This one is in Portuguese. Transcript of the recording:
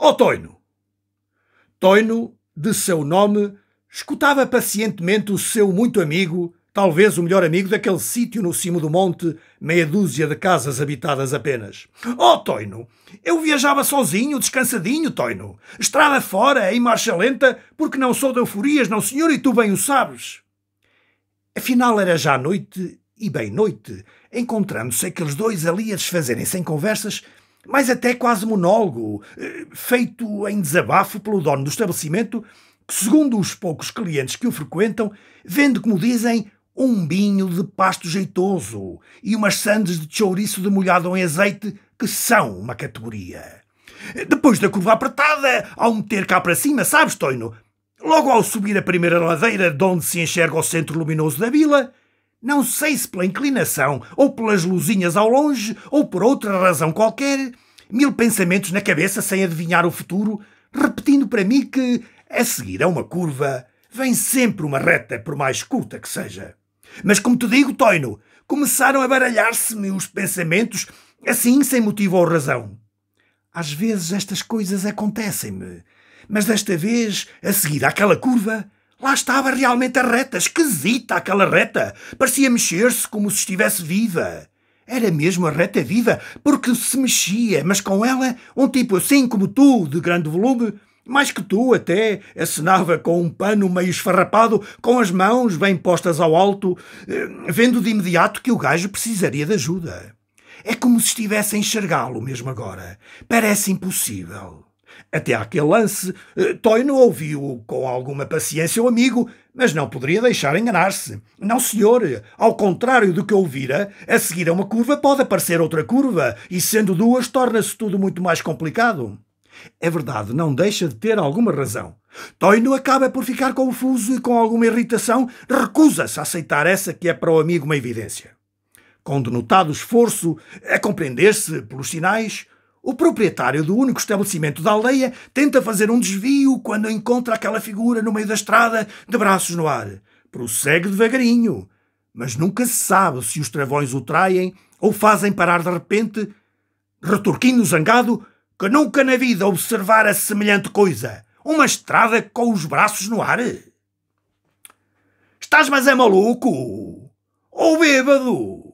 Ó oh, Toino! Toino, de seu nome, escutava pacientemente o seu muito amigo, talvez o melhor amigo daquele sítio no cimo do monte, meia dúzia de casas habitadas apenas. Ó oh, Toino! Eu viajava sozinho, descansadinho, Toino. Estrada fora, em marcha lenta, porque não sou de euforias, não senhor, e tu bem o sabes. Afinal, era já noite, e bem noite, encontrando-se aqueles dois ali a desfazerem sem conversas mas até quase monólogo, eh, feito em desabafo pelo dono do estabelecimento, que, segundo os poucos clientes que o frequentam, vende, como dizem, um vinho de pasto jeitoso e umas sandes de chouriço demolhado em azeite que são uma categoria. Depois da curva apertada, ao meter cá para cima, sabes, Toino? Logo ao subir a primeira ladeira de onde se enxerga o centro luminoso da vila, não sei se pela inclinação, ou pelas luzinhas ao longe, ou por outra razão qualquer, mil pensamentos na cabeça sem adivinhar o futuro, repetindo para mim que, a seguir a uma curva, vem sempre uma reta, por mais curta que seja. Mas como te digo, Toino, começaram a baralhar-se-me os pensamentos, assim sem motivo ou razão. Às vezes estas coisas acontecem-me, mas desta vez, a seguir àquela curva, Lá estava realmente a reta, esquisita aquela reta. Parecia mexer-se como se estivesse viva. Era mesmo a reta viva, porque se mexia, mas com ela, um tipo assim como tu, de grande volume, mais que tu até, acenava com um pano meio esfarrapado, com as mãos bem postas ao alto, eh, vendo de imediato que o gajo precisaria de ajuda. É como se estivesse a enxergá-lo mesmo agora. Parece impossível. Até aquele lance, eh, Toino ouviu com alguma paciência o amigo, mas não poderia deixar enganar-se. Não, senhor. Ao contrário do que ouvira, a seguir a uma curva pode aparecer outra curva, e sendo duas, torna-se tudo muito mais complicado. É verdade, não deixa de ter alguma razão. Toino acaba por ficar confuso e, com alguma irritação, recusa-se a aceitar essa que é para o amigo uma evidência. Com denotado esforço a compreender-se pelos sinais, o proprietário do único estabelecimento da aldeia tenta fazer um desvio quando encontra aquela figura no meio da estrada, de braços no ar. Prossegue devagarinho, mas nunca se sabe se os travões o traem ou fazem parar de repente, retorquindo zangado, que nunca na vida observara semelhante coisa. Uma estrada com os braços no ar. Estás mas é maluco? Ou bêbado?